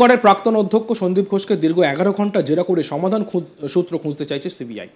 করের প্রাক্তন অধ্যক্ষ সন্দীপ ঘোষকে দীর্ঘ এগারো ঘন্টা জেরা করে সমাধান সূত্র খুঁজতে চাইছে সিবিআই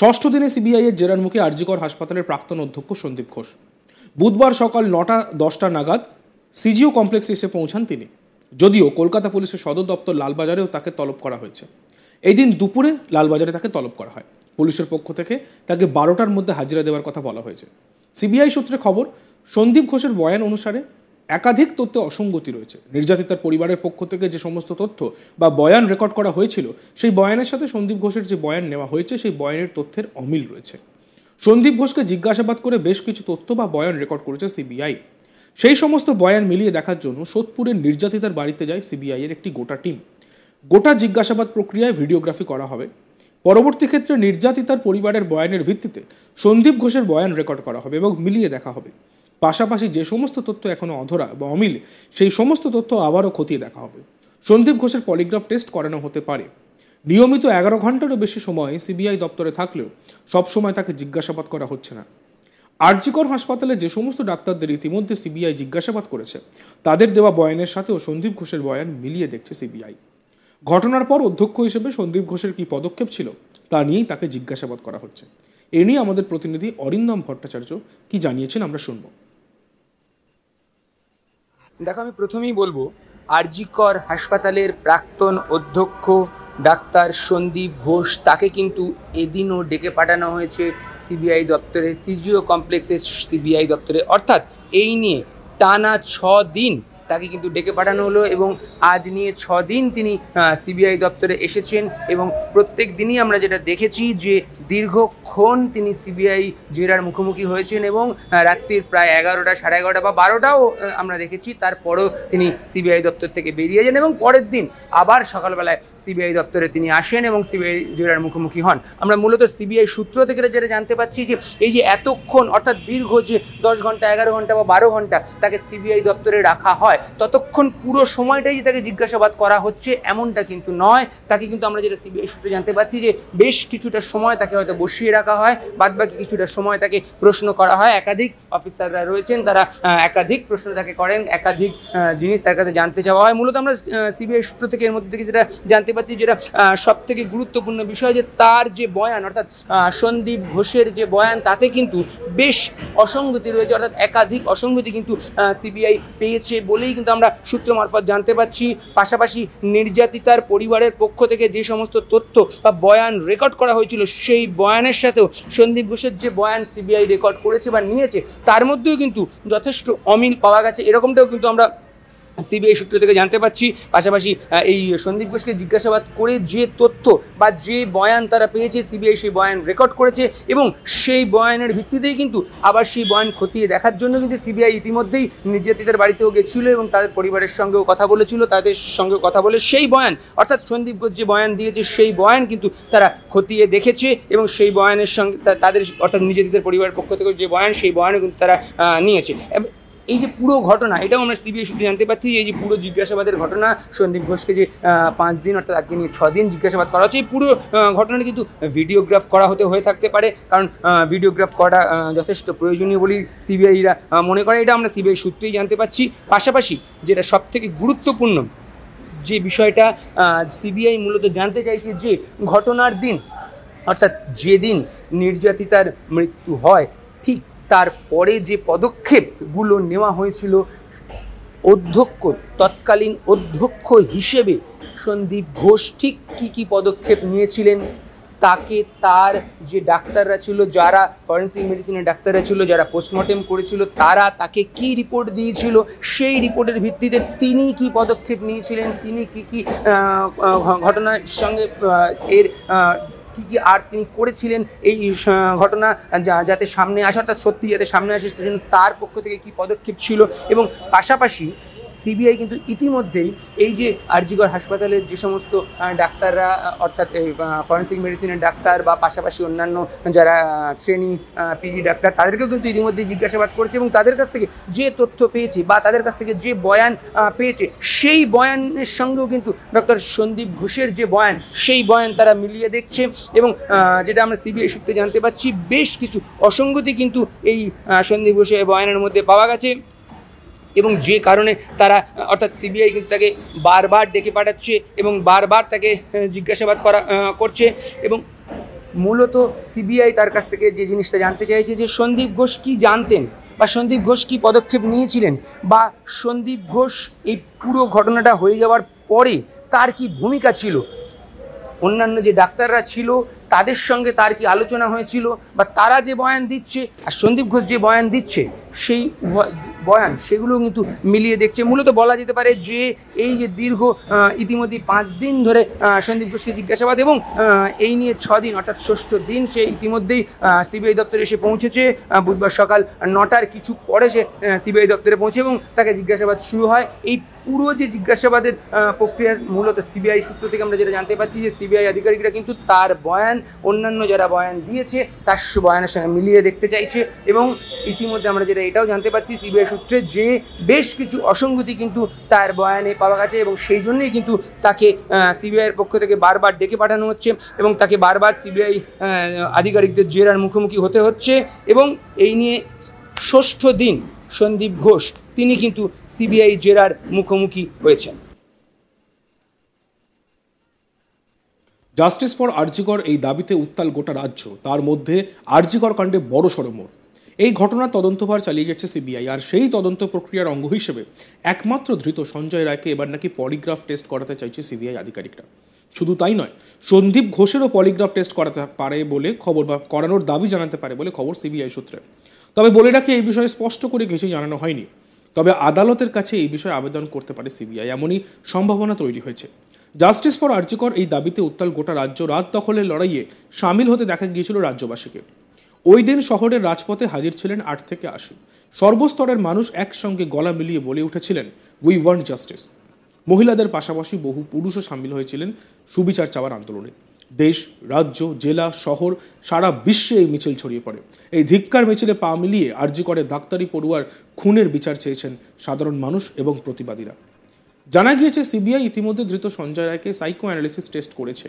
ষষ্ঠ দিনে সিবিআই এর জেরার মুখে আরজিকর হাসপাতালের প্রাক্তন অধ্যক্ষ সন্দীপ ঘোষ বুধবার সকাল নটা দশটা নাগাদ সিজিও কমপ্লেক্সে এসে পৌঁছান তিনি যদিও কলকাতা পুলিশের সদর দপ্তর লালবাজারেও তাকে তলব করা হয়েছে এই দিন দুপুরে লালবাজারে তাকে তলব করা হয় পুলিশের পক্ষ থেকে তাকে বারোটার মধ্যে হাজিরা দেওয়ার কথা বলা হয়েছে সিবিআই সূত্রে খবর সন্দীপ ঘোষের বয়ান অনুসারে একাধিক তথ্যে অসঙ্গতি রয়েছে নির্যাতিতার পরিবারের পক্ষ থেকে যে সমস্ত তথ্য বা বয়ান রেকর্ড করা হয়েছিল সেই বয়ানের সাথে সন্দীপ ঘোষের যে বয়ান নেওয়া হয়েছে সেই বয়ানের তথ্যের অমিল রয়েছে সন্দীপ ঘোষকে জিজ্ঞাসাবাদ করে বেশ কিছু তথ্য বা বয়ান রেকর্ড করেছে সিবিআই সেই সমস্ত বয়ান মিলিয়ে দেখার জন্য সোদপুরের নির্যাতিতার বাড়িতে যায় সিবিআইয়ের একটি গোটা টিম গোটা জিজ্ঞাসাবাদ প্রক্রিয়ায় ভিডিওগ্রাফি করা হবে পরবর্তী ক্ষেত্রে নির্যাতিতার পরিবারের বয়ানের ভিত্তিতে সন্দীপ ঘোষের বয়ান রেকর্ড করা হবে এবং মিলিয়ে দেখা হবে পাশাপাশি যে সমস্ত তথ্য এখনও অধরা বা অমিল সেই সমস্ত তথ্য আবারও খতিয়ে দেখা হবে সন্দীপ ঘোষের পলিগ্রাফ টেস্ট করানো হতে পারে নিয়মিত এগারো ঘন্টারও বেশি সময় সিবিআই দপ্তরে থাকলেও সবসময় তাকে জিজ্ঞাসাবাদ করা হচ্ছে না আরজিকর হাসপাতালে যে সমস্ত ডাক্তারদের ইতিমধ্যে সিবিআই জিজ্ঞাসাবাদ করেছে তাদের দেওয়া বয়ানের সাথেও সন্দীপ ঘোষের বয়ান মিলিয়ে দেখছে সিবিআই ঘটনার পর অধ্যক্ষ হিসেবে সন্দীপ ঘোষের কি পদক্ষেপ ছিল তা নিয়েই তাকে জিজ্ঞাসাবাদ করা হচ্ছে এ নিয়ে আমাদের প্রতিনিধি অরিন্দম ভট্টাচার্য কি জানিয়েছেন আমরা শুনবো দেখো আমি প্রথমেই বলবো আরজিকর হাসপাতালের প্রাক্তন অধ্যক্ষ ডাক্তার সন্দীপ ঘোষ তাকে কিন্তু এদিনও ডেকে পাঠানো হয়েছে সিবিআই দপ্তরে সিজিও কমপ্লেক্সের সিবিআই দপ্তরে অর্থাৎ এই নিয়ে টানা ছ দিন তাকে কিন্তু ডেকে পাঠানো হলো এবং আজ নিয়ে ছ দিন তিনি সিবিআই দপ্তরে এসেছেন এবং প্রত্যেক দিনই আমরা যেটা দেখেছি যে দীর্ঘ কখন তিনি সিবিআই জেরার মুখোমুখি হয়েছেন এবং রাত্রির প্রায় এগারোটা সাড়ে এগারোটা বা বারোটাও আমরা দেখেছি তারপরও তিনি সিবিআই দপ্তর থেকে বেরিয়ে যান এবং পরের দিন আবার সকালবেলায় সিবিআই দপ্তরে তিনি আসেন এবং সিবিআই জেরার মুখোমুখি হন আমরা মূলত সিবিআই সূত্র থেকে যেটা জানতে পারছি যে এই যে এতক্ষণ অর্থাৎ দীর্ঘ যে দশ ঘন্টা এগারো ঘন্টা বা বারো ঘন্টা তাকে সিবিআই দপ্তরে রাখা হয় ততক্ষণ পুরো সময়টাই যে তাকে জিজ্ঞাসাবাদ করা হচ্ছে এমনটা কিন্তু নয় তাকে কিন্তু আমরা যেটা সিবিআই সূত্রে জানতে পারছি যে বেশ কিছুটা সময় তাকে হয়তো বসিয়ে রাখা ডাকা হয় বাদ বাকি কিছুটা সময় তাকে প্রশ্ন করা হয় একাধিক অফিসাররা রয়েছেন তারা একাধিক প্রশ্ন তাকে করেন একাধিক জিনিস তার কাছে জানতে চাওয়া হয় মূলত আমরা সিবিআই সূত্র থেকে এর মধ্যে থেকে যেটা জানতে পারছি যেটা সব থেকে গুরুত্বপূর্ণ বিষয় যে তার যে বয়ান অর্থাৎ সন্দীপ ঘোষের যে বয়ান তাতে কিন্তু বেশ অসঙ্গতি রয়েছে অর্থাৎ একাধিক অসঙ্গতি কিন্তু সিবিআই পেয়েছে বলেই কিন্তু আমরা সূত্র মারফত জানতে পারছি পাশাপাশি নির্যাতিতার পরিবারের পক্ষ থেকে যে সমস্ত তথ্য বা বয়ান রেকর্ড করা হয়েছিল সেই বয়ানের সাথে ঘটনাতেও সন্দীপ ঘোষের যে বয়ান সিবিআই রেকর্ড করেছে বা নিয়েছে তার মধ্যেও কিন্তু যথেষ্ট অমিল পাওয়া গেছে এরকমটাও কিন্তু আমরা সিবিআই সূত্র থেকে জানতে পাচ্ছি পাশাপাশি এই সন্দীপ ঘোষকে জিজ্ঞাসাবাদ করে যে তথ্য বা যে বয়ান তারা পেয়েছে সিবিআই সেই বয়ান রেকর্ড করেছে এবং সেই বয়ানের ভিত্তিতেই কিন্তু আবার সেই বয়ান খতিয়ে দেখার জন্য কিন্তু সিবিআই ইতিমধ্যেই নির্যাতিতার বাড়িতেও গেছিলো এবং তাদের পরিবারের সঙ্গেও কথা বলেছিল তাদের সঙ্গে কথা বলে সেই বয়ান অর্থাৎ সন্দীপ ঘোষ যে বয়ান দিয়েছে সেই বয়ান কিন্তু তারা খতিয়ে দেখেছে এবং সেই বয়ানের সঙ্গে তাদের অর্থাৎ নির্যাতিতার পরিবারের পক্ষ থেকে যে বয়ান সেই বয়ানও কিন্তু তারা নিয়েছে এই যে পুরো ঘটনা এটাও আমরা সিবিআই সূত্রে জানতে পারছি এই যে পুরো জিজ্ঞাসাবাদের ঘটনা সন্দীপ ঘোষকে যে পাঁচ দিন অর্থাৎ আজকে নিয়ে দিন জিজ্ঞাসাবাদ করা হচ্ছে এই পুরো ঘটনাটি কিন্তু ভিডিওগ্রাফ করা হতে হয়ে থাকতে পারে কারণ ভিডিওগ্রাফ করা যথেষ্ট প্রয়োজনীয় বলেই সিবিআইরা মনে করে এটা আমরা সিবিআই সূত্রেই জানতে পারছি পাশাপাশি যেটা সব থেকে গুরুত্বপূর্ণ যে বিষয়টা সিবিআই মূলত জানতে চাইছে যে ঘটনার দিন অর্থাৎ যেদিন নির্যাতিতার মৃত্যু হয় তারপরে যে পদক্ষেপগুলো নেওয়া হয়েছিল অধ্যক্ষ তৎকালীন অধ্যক্ষ হিসেবে সন্দীপ ঘোষ ঠিক কী কী পদক্ষেপ নিয়েছিলেন তাকে তার যে ডাক্তাররা ছিল যারা ফরেন্সিক মেডিসিনের ডাক্তাররা ছিল যারা পোস্টমর্টেম করেছিল তারা তাকে কি রিপোর্ট দিয়েছিল সেই রিপোর্টের ভিত্তিতে তিনি কি পদক্ষেপ নিয়েছিলেন তিনি কি কি ঘটনার সঙ্গে এর কি কি আর তিনি করেছিলেন এই ঘটনা যাতে সামনে আসাটা অর্থাৎ সত্যি যাতে সামনে আসে তার পক্ষ থেকে কি পদক্ষেপ ছিল এবং পাশাপাশি সিবিআই কিন্তু ইতিমধ্যেই এই যে আরজিগড় হাসপাতালের যে সমস্ত ডাক্তাররা অর্থাৎ ফরেন্সিক মেডিসিনের ডাক্তার বা পাশাপাশি অন্যান্য যারা ট্রেনি পিজি ডাক্তার তাদেরকেও কিন্তু ইতিমধ্যেই জিজ্ঞাসাবাদ করেছে এবং তাদের কাছ থেকে যে তথ্য পেয়েছে বা তাদের কাছ থেকে যে বয়ান পেয়েছে সেই বয়ানের সঙ্গেও কিন্তু ডক্টর সন্দীপ ঘোষের যে বয়ান সেই বয়ান তারা মিলিয়ে দেখছে এবং যেটা আমরা সিবিআই সূত্রে জানতে পারছি বেশ কিছু অসঙ্গতি কিন্তু এই সন্দীপ ঘোষের বয়ানের মধ্যে পাওয়া গেছে এবং যে কারণে তারা অর্থাৎ সিবিআই কিন্তু তাকে বারবার ডেকে পাঠাচ্ছে এবং বারবার তাকে জিজ্ঞাসাবাদ করা করছে এবং মূলত সিবিআই তার কাছ থেকে যে জিনিসটা জানতে চাইছে যে সন্দীপ ঘোষ কী জানতেন বা সন্দীপ ঘোষ কী পদক্ষেপ নিয়েছিলেন বা সন্দীপ ঘোষ এই পুরো ঘটনাটা হয়ে যাওয়ার পরে তার কি ভূমিকা ছিল অন্যান্য যে ডাক্তাররা ছিল তাদের সঙ্গে তার কি আলোচনা হয়েছিল বা তারা যে বয়ান দিচ্ছে আর সন্দীপ ঘোষ যে বয়ান দিচ্ছে সেই বয়ান সেগুলো কিন্তু মিলিয়ে দেখছে মূলত বলা যেতে পারে যে এই যে দীর্ঘ ইতিমধ্যে পাঁচ দিন ধরে সন্দীপ ঘোষকে জিজ্ঞাসাবাদ এবং এই নিয়ে ছ দিন অর্থাৎ ষষ্ঠ দিন সে ইতিমধ্যেই সিবিআই দপ্তরে এসে পৌঁছেছে বুধবার সকাল নটার কিছু পরে সে সিবিআই দপ্তরে পৌঁছে এবং তাকে জিজ্ঞাসাবাদ শুরু হয় এই পুরো যে জিজ্ঞাসাবাদের প্রক্রিয়া মূলত সিবিআই সূত্র থেকে আমরা যেটা জানতে পারছি যে সিবিআই আধিকারিকরা কিন্তু তার বয়ান অন্যান্য যারা বয়ান দিয়েছে তার বয়ানের সঙ্গে মিলিয়ে দেখতে চাইছে এবং ইতিমধ্যে আমরা যেটা এটাও জানতে পারছি সিবিআই সূত্রে যে বেশ কিছু অসঙ্গতি কিন্তু তার বয়ানে পাওয়া গেছে এবং সেই জন্যই কিন্তু তাকে সিবিআইয়ের পক্ষ থেকে বারবার ডেকে পাঠানো হচ্ছে এবং তাকে বারবার সিবিআই আধিকারিকদের জেরার মুখোমুখি হতে হচ্ছে এবং এই নিয়ে ষষ্ঠ দিন সন্দীপ ঘোষ তিনি কিন্তু সিবিআই জেরার মুখোমুখি হয়েছেন জাস্টিস ফর আর্জিকর এই দাবিতে উত্তাল গোটা রাজ্য তার মধ্যে আর্জিকর কাণ্ডে বড় সড়মোড় এই ঘটনার তদন্তভার চালিয়ে যাচ্ছে সিবিআই আর সেই তদন্ত প্রক্রিয়ার অঙ্গ হিসেবে একমাত্র ধৃত সঞ্জয় রায়কে এবার নাকি পলিগ্রাফ টেস্ট করাতে চাইছে সিবিআই আধিকারিকরা শুধু তাই নয় সন্দীপ ঘোষেরও পলিগ্রাফ টেস্ট করাতে পারে বলে খবর বা করানোর দাবি জানাতে পারে বলে খবর সিবিআই সূত্রে তবে বলে রাখি এই বিষয়ে স্পষ্ট করে কিছু জানানো হয়নি তবে আদালতের কাছে এই বিষয়ে আবেদন করতে পারে সিবিআই এমনই সম্ভাবনা তৈরি হয়েছে জাস্টিস ফর আর্জিকর এই দাবিতে উত্তাল গোটা রাজ্য রাত দখলের লড়াইয়ে সামিল হতে দেখা গিয়েছিল রাজ্যবাসীকে ওই দিন শহরের রাজপথে হাজির ছিলেন আট থেকে আশি সর্বস্তরের মানুষ একসঙ্গে গলা মিলিয়ে বলে উঠেছিলেন উই ওয়ান্ট জাস্টিস মহিলাদের পাশাপাশি বহু পুরুষও সামিল হয়েছিলেন সুবিচার চাওয়ার আন্দোলনে দেশ রাজ্য জেলা শহর সারা বিশ্বে এই মিছিল ছড়িয়ে পড়ে এই ধিক্কার মিছিলে পা মিলিয়ে আর্জি করে ডাক্তারি পড়ুয়ার খুনের বিচার চেয়েছেন সাধারণ মানুষ এবং প্রতিবাদীরা জানা গিয়েছে সিবিআই ইতিমধ্যে ধৃত সঞ্জয় রায়কে সাইকো অ্যানালিসিস টেস্ট করেছে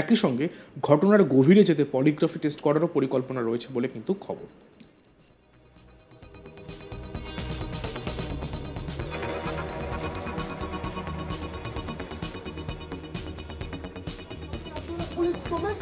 একই সঙ্গে ঘটনার গভীরে যেতে পলিগ্রাফি টেস্ট করারও পরিকল্পনা রয়েছে বলে কিন্তু খবর